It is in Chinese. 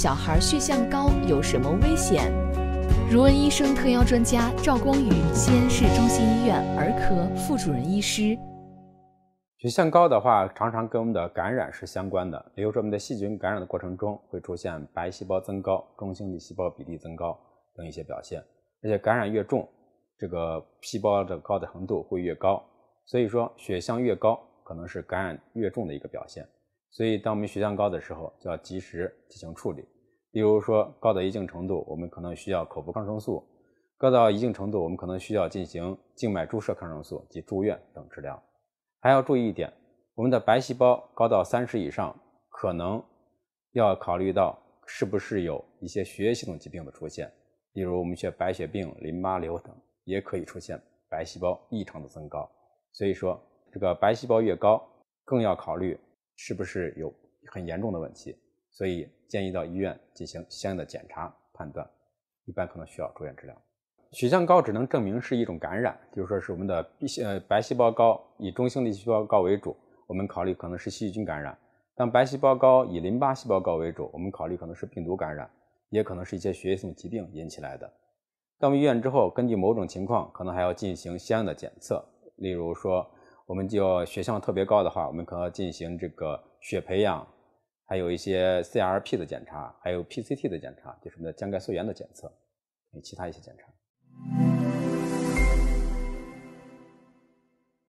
小孩血象高有什么危险？如闻医生特邀专家赵光宇，西安市中心医院儿科副主任医师。血象高的话，常常跟我们的感染是相关的。比如说，我们的细菌感染的过程中，会出现白细胞增高、中性粒细胞比例增高等一些表现。而且，感染越重，这个细胞的高的程度会越高。所以说，血象越高，可能是感染越重的一个表现。所以，当我们血浆高的时候，就要及时进行处理。例如说，高到一定程度，我们可能需要口服抗生素；高到一定程度，我们可能需要进行静脉注射抗生素及住院等治疗。还要注意一点，我们的白细胞高到三十以上，可能要考虑到是不是有一些血液系统疾病的出现，例如我们些白血病、淋巴瘤等，也可以出现白细胞异常的增高。所以说，这个白细胞越高，更要考虑。是不是有很严重的问题？所以建议到医院进行相应的检查判断，一般可能需要住院治疗。血象高只能证明是一种感染，就是说是我们的 B 呃白细胞高，以中性粒细胞高为主，我们考虑可能是细菌感染；当白细胞高以淋巴细胞高为主，我们考虑可能是病毒感染，也可能是一些血液性疾病引起来的。到医院之后，根据某种情况，可能还要进行相应的检测，例如说。我们就要血象特别高的话，我们可能进行这个血培养，还有一些 CRP 的检查，还有 PCT 的检查，就是我们的降钙素原的检测，以及其他一些检查。